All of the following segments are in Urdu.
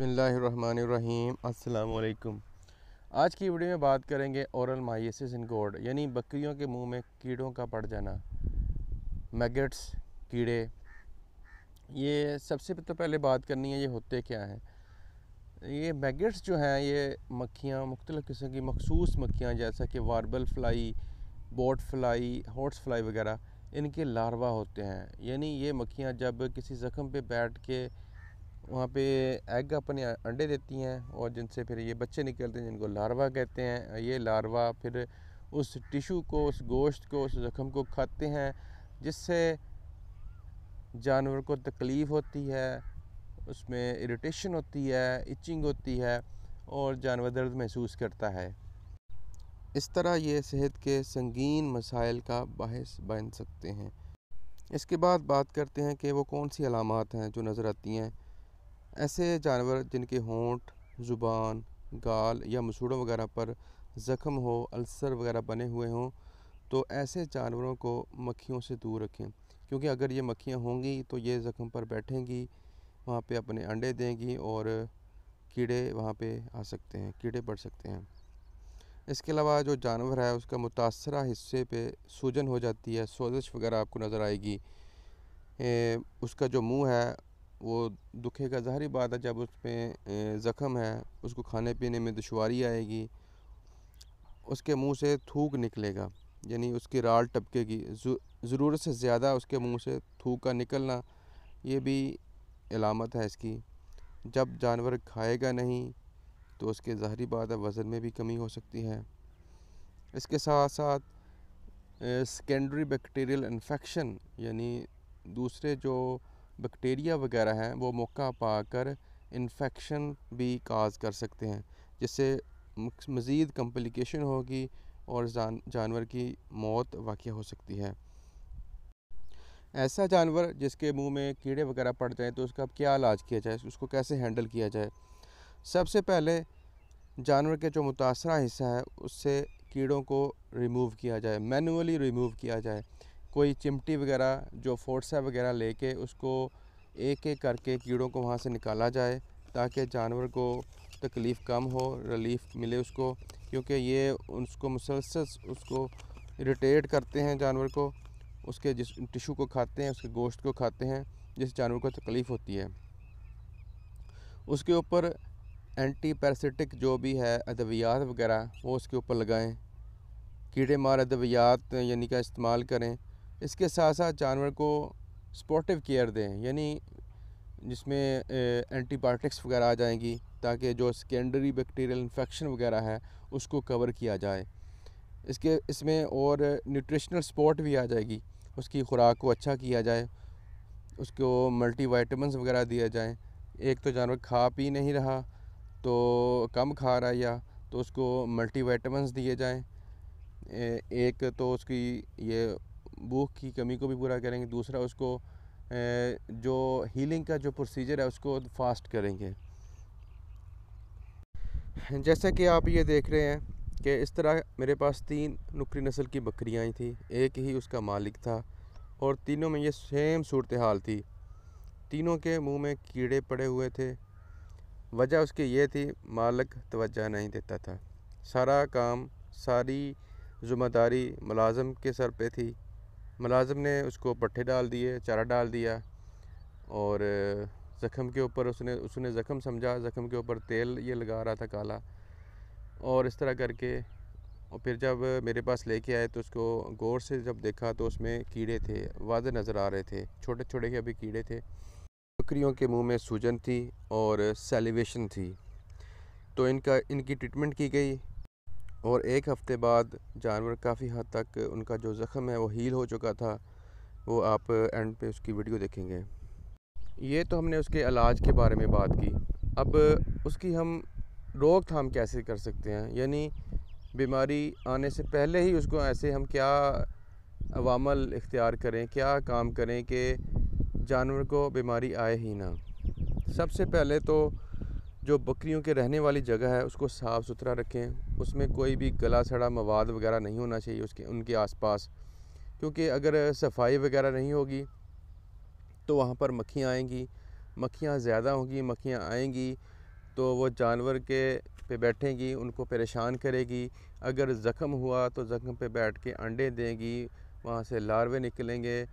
بسم اللہ الرحمن الرحیم السلام علیکم آج کی ویڈیو میں بات کریں گے اورل مائیسس ان گورڈ یعنی بکریوں کے منہ میں کیڑوں کا پڑ جانا میگٹس کیڑے یہ سب سے تو پہلے بات کرنی ہے یہ ہوتے کیا ہیں یہ میگٹس جو ہیں یہ مکھیاں مختلف قسم کی مخصوص مکھیاں جیسا کہ warble fly bot fly horse fly وغیرہ ان کے لاروا ہوتے ہیں یعنی یہ مکھیاں جب کسی زخم پہ بیٹھ کے وہاں پہ ایگ اپنے انڈے دیتی ہیں اور جن سے پھر یہ بچے نکلتے ہیں جن کو لاروا کہتے ہیں یہ لاروا پھر اس ٹیشو کو اس گوشت کو اس زخم کو کھاتے ہیں جس سے جانور کو تکلیف ہوتی ہے اس میں اریٹیشن ہوتی ہے اچنگ ہوتی ہے اور جانور درد محسوس کرتا ہے اس طرح یہ صحت کے سنگین مسائل کا باحث بن سکتے ہیں اس کے بعد بات کرتے ہیں کہ وہ کون سی علامات ہیں جو نظر آتی ہیں ایسے جانور جن کے ہونٹ زبان گال یا مسوڑوں وغیرہ پر زخم ہو السر وغیرہ بنے ہوئے ہوں تو ایسے جانوروں کو مکھیوں سے دور رکھیں کیونکہ اگر یہ مکھیاں ہوں گی تو یہ زخم پر بیٹھیں گی وہاں پہ اپنے انڈے دیں گی اور کیڑے وہاں پہ آ سکتے ہیں کیڑے بڑھ سکتے ہیں اس کے علاوہ جو جانور ہے اس کا متاثرہ حصے پہ سوجن ہو جاتی ہے سوزش وغیرہ آپ کو نظر آئے گی اس کا جو منہ ہے وہ دکھے کا ظاہری بات ہے جب اس میں زخم ہے اس کو کھانے پینے میں دشواری آئے گی اس کے منہ سے تھوک نکلے گا یعنی اس کی رال ٹپکے گی ضرورت سے زیادہ اس کے منہ سے تھوک کا نکلنا یہ بھی علامت ہے اس کی جب جانور کھائے گا نہیں تو اس کے ظاہری بات ہے وزن میں بھی کمی ہو سکتی ہے اس کے ساتھ ساتھ سیکنڈری بیکٹیریل انفیکشن یعنی دوسرے جو بیکٹیریا وغیرہ ہیں وہ موقع پا کر انفیکشن بھی کاز کر سکتے ہیں جس سے مزید کمپلیکیشن ہوگی اور جانور کی موت واقع ہو سکتی ہے ایسا جانور جس کے منہ میں کیڑے وغیرہ پڑ جائیں تو اس کا کیا علاج کیا جائے اس کو کیسے ہینڈل کیا جائے سب سے پہلے جانور کے جو متاثرہ حصہ ہے اس سے کیڑوں کو ریموو کیا جائے مینولی ریموو کیا جائے کوئی چمٹی وغیرہ جو فورسا وغیرہ لے کے اس کو ایک ایک کر کے کیڑوں کو وہاں سے نکالا جائے تاکہ جانور کو تکلیف کم ہو ریلیف ملے اس کو کیونکہ یہ اس کو مسلسل اس کو اریٹیٹ کرتے ہیں جانور کو اس کے جس ٹشو کو کھاتے ہیں اس کے گوشت کو کھاتے ہیں جس جانور کو تکلیف ہوتی ہے اس کے اوپر اینٹی پیراسیٹک جو بھی ہے ادویات وغیرہ وہ اس کے اوپر لگائیں کیڑے مار ادویات یعنی کا استعمال کریں اس کے ساتھ ساتھ جانور کو سپورٹیو کیئر دیں یعنی جس میں اینٹی بایوٹکس وغیرہ آ جائیں گی تاکہ جو سیکنڈری بیکٹیریل انفیکشن وغیرہ ہے اس کو کور کیا جائے اس کے اس میں اور نیوٹریشنل سپورٹ بھی آ جائے گی اس کی خوراک کو اچھا کیا جائے اس کو ملٹی وائٹمنس وغیرہ دیا جائیں ایک تو جانور کھا پی نہیں رہا تو کم کھا رہا یا تو اس کو ملٹی وائٹمنز دیے جائیں ایک تو اس کی یہ بھوک کی کمی کو بھی پورا کریں گے دوسرا اس کو جو ہیلنگ کا جو پروسیجر ہے اس کو فاسٹ کریں گے جیسا کہ آپ یہ دیکھ رہے ہیں کہ اس طرح میرے پاس تین نکری نسل کی بکریاں تھیں ایک ہی اس کا مالک تھا اور تینوں میں یہ سیم صورتحال تھی تینوں کے منہ میں کیڑے پڑے ہوئے تھے وجہ اس کی یہ تھی مالک توجہ نہیں دیتا تھا سارا کام ساری ذمہ داری ملازم کے سر پہ تھی ملازم نے اس کو پٹھے ڈال دیے چارہ ڈال دیا اور زخم کے اوپر اس نے اس نے زخم سمجھا زخم کے اوپر تیل یہ لگا رہا تھا کالا اور اس طرح کر کے اور پھر جب میرے پاس لے کے آئے تو اس کو غور سے جب دیکھا تو اس میں کیڑے تھے واضح نظر آ رہے تھے چھوٹے چھوٹے کے ابھی کیڑے تھے بکریوں کے منہ میں سوجن تھی اور سیلیویشن تھی تو ان کا ان کی ٹریٹمنٹ کی گئی اور ایک ہفتے بعد جانور کافی حد تک ان کا جو زخم ہے وہ ہیل ہو چکا تھا وہ آپ اینڈ پہ اس کی ویڈیو دیکھیں گے یہ تو ہم نے اس کے علاج کے بارے میں بات کی اب اس کی ہم روک تھام کیسے کر سکتے ہیں یعنی بیماری آنے سے پہلے ہی اس کو ایسے ہم کیا عوامل اختیار کریں کیا کام کریں کہ جانور کو بیماری آئے ہی نہ سب سے پہلے تو جو بکریوں کے رہنے والی جگہ ہے اس کو صاف ستھرا رکھیں اس میں کوئی بھی گلا سڑا مواد وغیرہ نہیں ہونا چاہیے اس کے ان کے آس پاس کیونکہ اگر صفائی وغیرہ نہیں ہوگی تو وہاں پر مکھیاں آئیں گی مکھیاں زیادہ ہوں گی مکھیاں آئیں گی تو وہ جانور کے پہ بیٹھیں گی ان کو پریشان کرے گی اگر زخم ہوا تو زخم پہ بیٹھ کے انڈے دیں گی وہاں سے لاروے نکلیں گے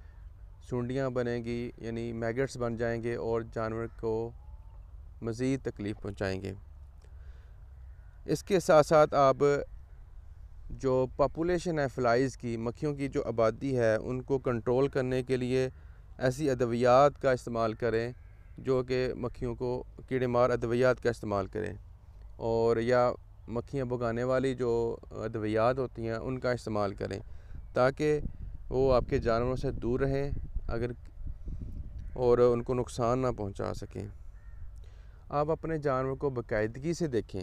سونڈیاں بنیں گی یعنی میگٹس بن جائیں گے اور جانور کو مزید تکلیف پہنچائیں گے اس کے ساتھ ساتھ آپ جو پاپولیشن ہے فلائز کی مکھیوں کی جو آبادی ہے ان کو کنٹرول کرنے کے لیے ایسی ادویات کا استعمال کریں جو کہ مکھیوں کو کیڑے مار ادویات کا استعمال کریں اور یا مکھیاں بگانے والی جو ادویات ہوتی ہیں ان کا استعمال کریں تاکہ وہ آپ کے جانوروں سے دور رہیں اگر اور ان کو نقصان نہ پہنچا سکیں آپ اپنے جانور کو باقاعدگی سے دیکھیں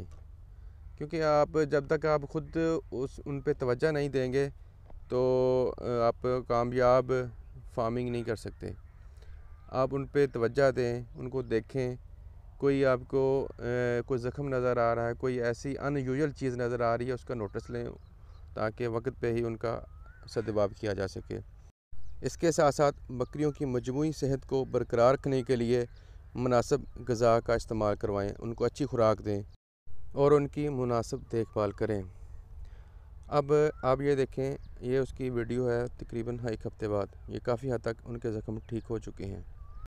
کیونکہ آپ جب تک آپ خود اس ان پہ توجہ نہیں دیں گے تو آپ کامیاب فارمنگ نہیں کر سکتے آپ ان پہ توجہ دیں ان کو دیکھیں کوئی آپ کو کوئی زخم نظر آ رہا ہے کوئی ایسی ان یوزل چیز نظر آ رہی ہے اس کا نوٹس لیں تاکہ وقت پہ ہی ان کا سدباب کیا جا سکے اس کے ساتھ ساتھ بکریوں کی مجموعی صحت کو برقرار رکھنے کے لیے مناسب غذا کا استعمال کروائیں ان کو اچھی خوراک دیں اور ان کی مناسب دیکھ بھال کریں اب آپ یہ دیکھیں یہ اس کی ویڈیو ہے تقریباً ایک ہفتے بعد یہ کافی حد تک ان کے زخم ٹھیک ہو چکے ہیں